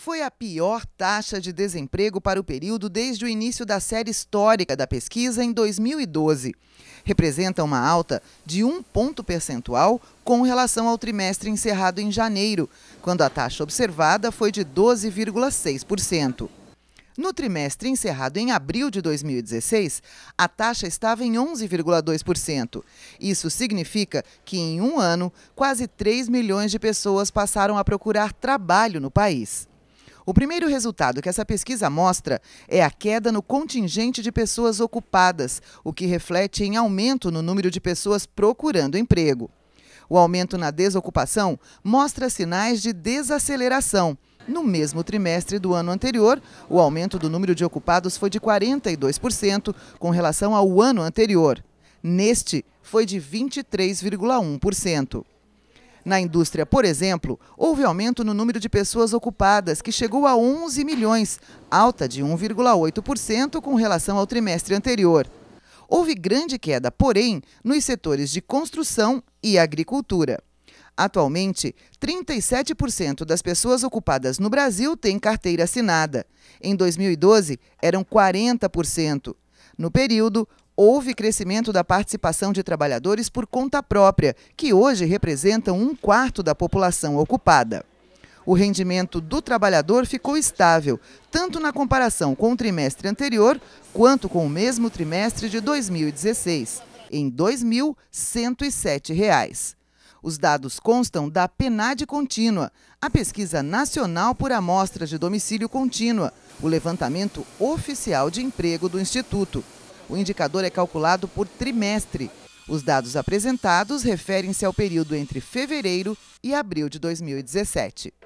foi a pior taxa de desemprego para o período desde o início da série histórica da pesquisa em 2012. Representa uma alta de um ponto percentual com relação ao trimestre encerrado em janeiro, quando a taxa observada foi de 12,6%. No trimestre encerrado em abril de 2016, a taxa estava em 11,2%. Isso significa que, em um ano, quase 3 milhões de pessoas passaram a procurar trabalho no país. O primeiro resultado que essa pesquisa mostra é a queda no contingente de pessoas ocupadas, o que reflete em aumento no número de pessoas procurando emprego. O aumento na desocupação mostra sinais de desaceleração. No mesmo trimestre do ano anterior, o aumento do número de ocupados foi de 42% com relação ao ano anterior. Neste, foi de 23,1%. Na indústria, por exemplo, houve aumento no número de pessoas ocupadas, que chegou a 11 milhões, alta de 1,8% com relação ao trimestre anterior. Houve grande queda, porém, nos setores de construção e agricultura. Atualmente, 37% das pessoas ocupadas no Brasil têm carteira assinada. Em 2012, eram 40%. No período, houve crescimento da participação de trabalhadores por conta própria, que hoje representam um quarto da população ocupada. O rendimento do trabalhador ficou estável, tanto na comparação com o trimestre anterior, quanto com o mesmo trimestre de 2016, em R$ 2.107. Os dados constam da PNAD contínua, a pesquisa nacional por amostra de domicílio contínua, o levantamento oficial de emprego do Instituto. O indicador é calculado por trimestre. Os dados apresentados referem-se ao período entre fevereiro e abril de 2017.